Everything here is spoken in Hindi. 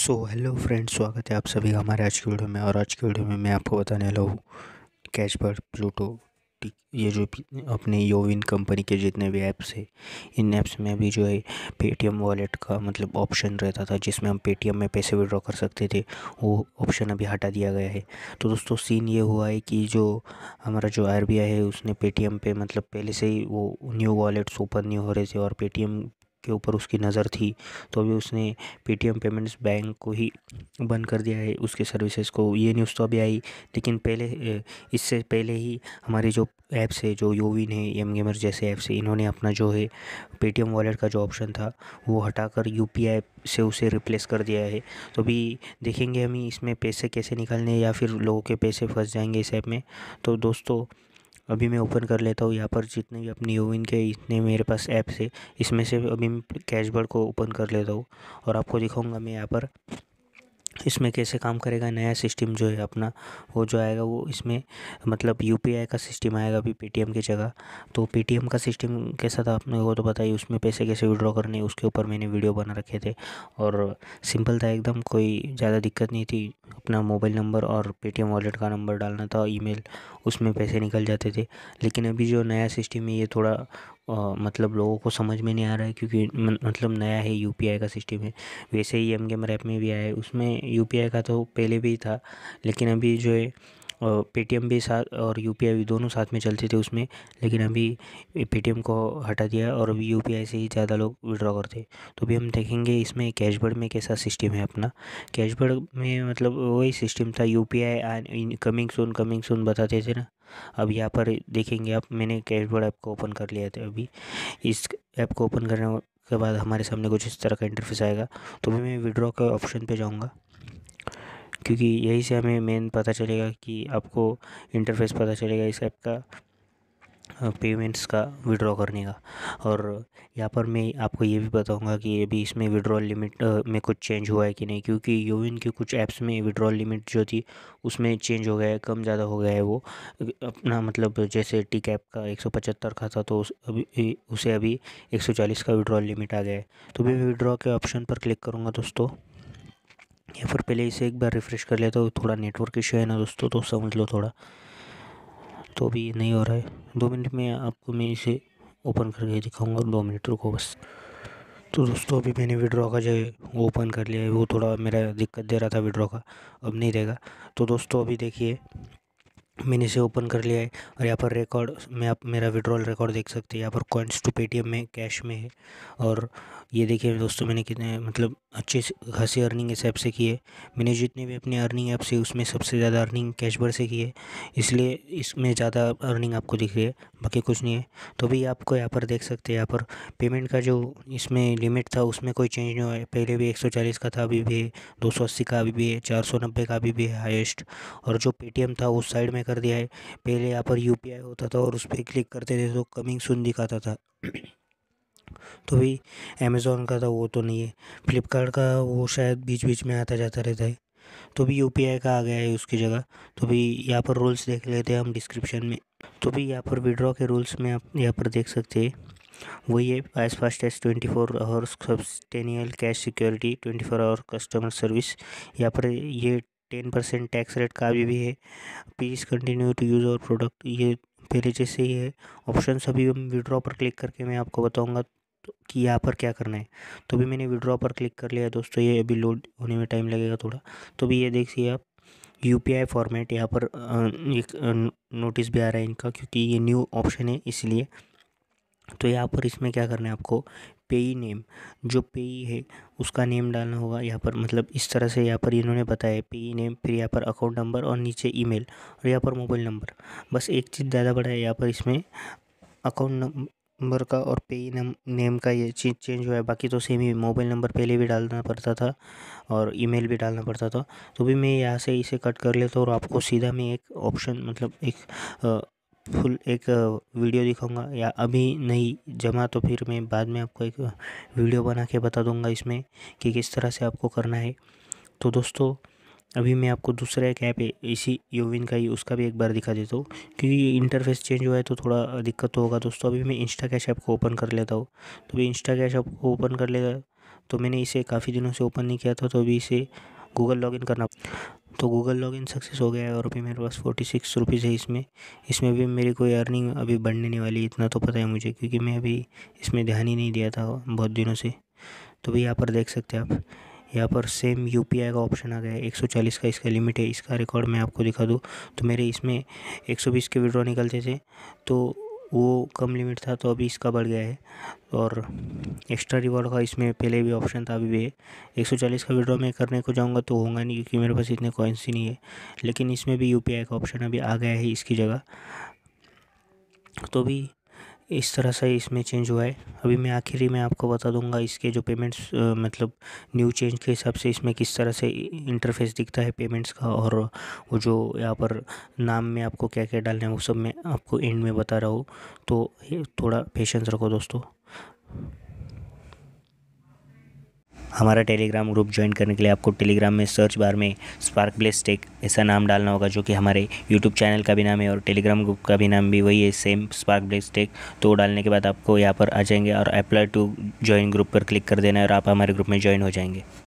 सो हेलो फ्रेंड्स स्वागत है आप सभी का हमारे आज के वीडियो में और आज के वीडियो में मैं आपको बताने वाला हूँ कैच पर प्लूटो ये जो अपने योविन कंपनी के जितने भी ऐप्स है इन ऐप्स में भी जो है पेटीएम वॉलेट का मतलब ऑप्शन रहता था जिसमें हम पेटीएम में पैसे विड्रॉ कर सकते थे वो ऑप्शन अभी हटा दिया गया है तो दोस्तों सीन ये हुआ है कि जो हमारा जो आर है उसने पेटीएम पे मतलब पहले से ही वो न्यू वॉलेट्स ओपन नहीं हो रहे थे और पेटीएम के ऊपर उसकी नज़र थी तो अभी उसने पेटीएम पेमेंट्स बैंक को ही बंद कर दिया है उसके सर्विसेज को ये न्यूज़ तो अभी आई लेकिन पहले इससे पहले ही हमारे जो ऐप्स है जो यूविन है एम गेमर जैसे ऐप्स है इन्होंने अपना जो है पेटीएम वॉलेट का जो ऑप्शन था वो हटाकर यू पी आई से उसे रिप्लेस कर दिया है तो अभी देखेंगे हम इसमें पैसे कैसे निकालने या फिर लोगों के पैसे फंस जाएंगे इस ऐप में तो दोस्तों अभी मैं ओपन कर लेता हूँ यहाँ पर जितने भी अपनी यूविन के इतने मेरे पास ऐप्स है इसमें से अभी मैं कैशबर्ड को ओपन कर लेता हूँ और आपको दिखाऊँगा मैं यहाँ पर इसमें कैसे काम करेगा नया सिस्टम जो है अपना वो जो आएगा वो इसमें मतलब यू का सिस्टम आएगा अभी पेटीएम की जगह तो पेटीएम का सिस्टम कैसा था आपने वो तो बताइए उसमें पैसे कैसे विड्रॉ करने उसके ऊपर मैंने वीडियो बना रखे थे और सिंपल था एकदम कोई ज़्यादा दिक्कत नहीं थी अपना मोबाइल नंबर और पेटीएम वॉलेट का नंबर डालना था ईमेल उसमें पैसे निकल जाते थे लेकिन अभी जो नया सिस्टम है ये थोड़ा आ, मतलब लोगों को समझ में नहीं आ रहा है क्योंकि मतलब नया है यू का सिस्टम है वैसे ही एम गेमर ऐप में भी आया है उसमें यू का तो पहले भी था लेकिन अभी जो है पेटीएम भी साथ और यू भी दोनों साथ में चलते थे उसमें लेकिन अभी पेटीएम को हटा दिया और अभी यू से ही ज़्यादा लोग विड्रॉ करते तो भी हम देखेंगे इसमें कैशबर्ड में कैसा सिस्टम है अपना कैशबर्ड में मतलब वही सिस्टम था U P I coming soon coming soon बताते थे ना अब यहाँ पर देखेंगे आप मैंने कैशबोर्ड ऐप को ओपन कर लिया था अभी इस ऐप को ओपन करने के बाद हमारे सामने कुछ इस तरह का इंटरफेस आएगा तो मैं विड्रॉ के ऑप्शन पे जाऊँगा क्योंकि यही से हमें मेन पता चलेगा कि आपको इंटरफेस पता चलेगा इस ऐप का पेमेंट्स का विड्रॉ करने का और यहाँ पर मैं आपको ये भी बताऊंगा कि अभी इसमें विड्रॉल लिमिट में कुछ चेंज हुआ है कि नहीं क्योंकि योविन के कुछ ऐप्स में विड्रॉल लिमिट जो थी उसमें चेंज हो गया है कम ज़्यादा हो गया है वो अपना मतलब जैसे टी कैप का एक का था तो उस अभी उसे अभी चालीस का विड्रॉल लिमिट आ गया है तो मैं विड्रॉ के ऑप्शन पर क्लिक करूँगा दोस्तों या फिर पहले इसे एक बार रिफ़्रेश कर लेता तो हूँ थोड़ा नेटवर्क इशू है ना दोस्तों तो समझ लो थोड़ा तो अभी नहीं हो रहा है दो मिनट में आपको मैं इसे ओपन करके दिखाऊंगा दो मिनट रुको बस तो दोस्तों अभी मैंने विड्रॉ का जो वो ओपन कर लिया है वो थोड़ा मेरा दिक्कत दे रहा था विड्रॉ का अब नहीं रहेगा तो दोस्तों अभी देखिए मैंने इसे ओपन कर लिया है और यहाँ पर रिकॉर्ड में आप मेरा विड्रॉल रिकॉर्ड देख सकते हैं यहाँ पर कॉइन्स टू पेटीएम में कैश में है और ये देखिए दोस्तों मैंने कितने मतलब अच्छे खासी अर्निंग इस ऐप से की है मैंने जितने भी अपने अर्निंग ऐप से उसमें सबसे ज़्यादा अर्निंग कैशबर से की है इसलिए इसमें ज़्यादा अर्निंग आपको दिख रही है बाकी कुछ नहीं है तो भी आपको यहाँ पर देख सकते हैं यहाँ पर पेमेंट का जो इसमें लिमिट था उसमें कोई चेंज नहीं हुआ है पहले भी एक का था अभी भी है दो का अभी भी है चार का अभी भी है हाइस्ट और जो पेटीएम था उस साइड में कर दिया है पहले यहाँ पर यू होता था और उस पर क्लिक करते थे तो कमिंग सुन दिखाता था तो भी अमेज़ोन का था वो तो नहीं है फ्लिपकार्ट का वो शायद बीच बीच में आता जाता रहता है तो भी यू का आ गया है उसकी जगह तो भी यहाँ पर रूल्स देख लेते हैं हम डिस्क्रिप्शन में तो भी यहाँ पर विड्रॉ के रूल्स में आप यहाँ पर देख सकते हैं वही है as fast as twenty four hours substantial cash security twenty four hour customer service यहाँ पर ये टेन परसेंट टैक्स रेट का अभी भी है प्लीज़ कंटिन्यू टू यूज़ और प्रोडक्ट ये पहले जैसे ही है ऑप्शन अभी हम विड्रॉ पर क्लिक करके मैं आपको बताऊँगा कि यहाँ पर क्या करना है तो भी मैंने विड्रॉ पर क्लिक कर लिया दोस्तों ये अभी लोड होने में टाइम लगेगा थोड़ा तो भी ये देखिए आप यू फॉर्मेट यहाँ पर एक नोटिस भी आ रहा है इनका क्योंकि ये न्यू ऑप्शन है इसलिए तो यहाँ पर इसमें क्या करना है आपको पेई नेम जो पेई है उसका नेम डालना होगा यहाँ पर मतलब इस तरह से यहाँ पर इन्होंने बताया पेई नेम फिर यहाँ पर अकाउंट नंबर और नीचे ईमेल और यहाँ पर मोबाइल नंबर बस एक चीज़ ज़्यादा बड़ा है यहाँ पर इसमें अकाउंट नंबर का और पेई नम नेम का ये चीज़ चेंज हुआ है बाकी तो सेम ही मोबाइल नंबर पहले भी डालना पड़ता था और ईमेल भी डालना पड़ता था तो भी मैं यहाँ से इसे कट कर लेता हूँ और आपको सीधा मैं एक ऑप्शन मतलब एक आ, फुल एक वीडियो दिखाऊंगा या अभी नहीं जमा तो फिर मैं बाद में आपको एक वीडियो बना के बता दूंगा इसमें कि किस तरह से आपको करना है तो दोस्तों अभी मैं आपको दूसरा एक ऐप है इसी योविन का ही उसका भी एक बार दिखा देता हूँ क्योंकि इंटरफेस चेंज हुआ है तो थोड़ा दिक्कत तो होगा दोस्तों अभी मैं इंस्टा कैश ऐप को ओपन कर लेता हूँ तो अभी इंस्टा कैश ऐप को ओपन कर लेगा तो मैंने इसे काफ़ी दिनों से ओपन नहीं किया था तो अभी इसे गूगल लॉगिन करना तो गूगल लॉगिन सक्सेस हो गया है और अभी मेरे पास फोर्टी सिक्स रुपीज़ है इसमें इसमें भी मेरी कोई अर्निंग अभी बढ़ने नहीं वाली इतना तो पता है मुझे क्योंकि मैं अभी इसमें ध्यान ही नहीं दिया था बहुत दिनों से तो भी यहाँ पर देख सकते हैं आप यहाँ पर सेम यू का ऑप्शन आ गया है एक का इसका लिमिट है इसका रिकॉर्ड मैं आपको दिखा दूँ तो मेरे इसमें एक के विड्रॉ निकलते थे तो वो कम लिमिट था तो अभी इसका बढ़ गया है और एक्स्ट्रा रिवॉर्ड का इसमें पहले भी ऑप्शन था अभी भी है एक सौ चालीस का विड्रॉ मैं करने को जाऊँगा तो होगा नहीं क्योंकि मेरे पास इतने कॉइन्स ही नहीं है लेकिन इसमें भी यू पी आई का ऑप्शन अभी आ गया है इसकी जगह तो भी इस तरह से इसमें चेंज हुआ है अभी मैं आखिरी में आपको बता दूंगा इसके जो पेमेंट्स मतलब न्यू चेंज के हिसाब से इसमें किस तरह से इंटरफेस दिखता है पेमेंट्स का और वो जो यहाँ पर नाम में आपको क्या क्या डालना है वो सब मैं आपको एंड में बता रहा हूँ तो थोड़ा पेशेंस रखो दोस्तों हमारा टेलीग्राम ग्रुप ज्वाइन करने के लिए आपको टेलीग्राम में सर्च बार में स्पार्क ब्लेस टेक ऐसा नाम डालना होगा जो कि हमारे यूट्यूब चैनल का भी नाम है और टेलीग्राम ग्रुप का भी नाम भी वही है सेम स्पार्क ब्लेस टेक तो डालने के बाद आपको यहाँ पर आ जाएंगे और अप्लाई टू ज्वाइन ग्रुप पर क्लिक कर देना है और आप हमारे ग्रुप में ज्वाइन हो जाएंगे